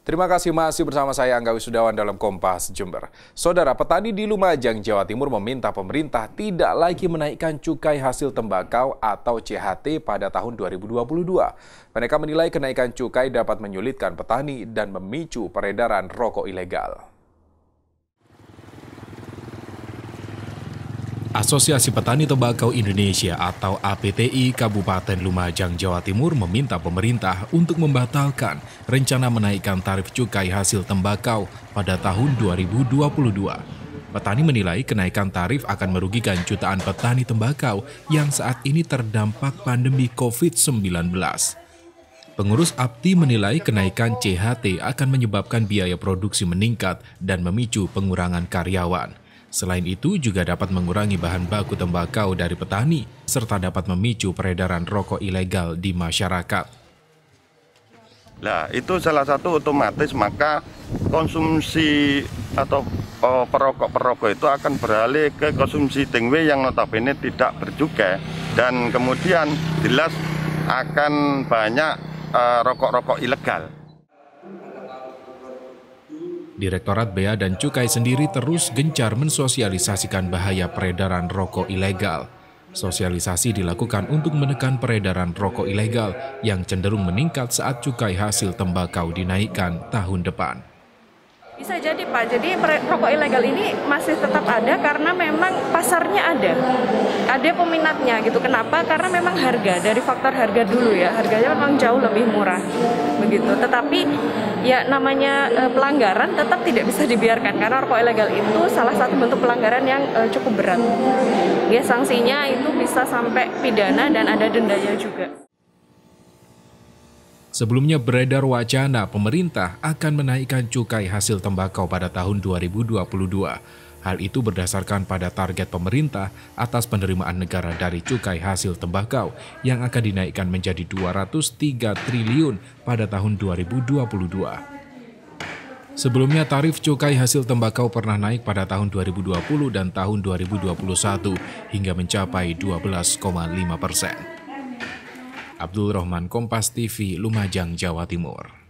Terima kasih masih bersama saya Angga Wisudawan dalam Kompas Jember. Saudara petani di Lumajang, Jawa Timur meminta pemerintah tidak lagi menaikkan cukai hasil tembakau atau CHT pada tahun 2022. Mereka menilai kenaikan cukai dapat menyulitkan petani dan memicu peredaran rokok ilegal. Asosiasi Petani Tembakau Indonesia atau APTI Kabupaten Lumajang, Jawa Timur meminta pemerintah untuk membatalkan rencana menaikkan tarif cukai hasil tembakau pada tahun 2022. Petani menilai kenaikan tarif akan merugikan jutaan petani tembakau yang saat ini terdampak pandemi COVID-19. Pengurus APTI menilai kenaikan CHT akan menyebabkan biaya produksi meningkat dan memicu pengurangan karyawan. Selain itu juga dapat mengurangi bahan baku tembakau dari petani serta dapat memicu peredaran rokok ilegal di masyarakat. Nah, itu salah satu otomatis maka konsumsi atau eh, perokok-perokok itu akan beralih ke konsumsi tingwe yang notabene tidak bercukai dan kemudian jelas akan banyak eh, rokok-rokok uh, ilegal. Direktorat Bea dan Cukai sendiri terus gencar mensosialisasikan bahaya peredaran rokok ilegal. Sosialisasi dilakukan untuk menekan peredaran rokok ilegal yang cenderung meningkat saat cukai hasil tembakau dinaikkan tahun depan. Bisa jadi Pak, jadi rokok ilegal ini masih tetap ada karena memang pasarnya ada, ada peminatnya gitu. Kenapa? Karena memang harga, dari faktor harga dulu ya, harganya memang jauh lebih murah begitu. Tetapi ya namanya e, pelanggaran tetap tidak bisa dibiarkan karena rokok ilegal itu salah satu bentuk pelanggaran yang e, cukup berat. Ya sanksinya itu bisa sampai pidana dan ada dendanya juga. Sebelumnya beredar wacana pemerintah akan menaikkan cukai hasil tembakau pada tahun 2022. Hal itu berdasarkan pada target pemerintah atas penerimaan negara dari cukai hasil tembakau yang akan dinaikkan menjadi 203 triliun pada tahun 2022. Sebelumnya tarif cukai hasil tembakau pernah naik pada tahun 2020 dan tahun 2021 hingga mencapai 12,5 persen. Abdul Rohman, Kompas TV Lumajang Jawa Timur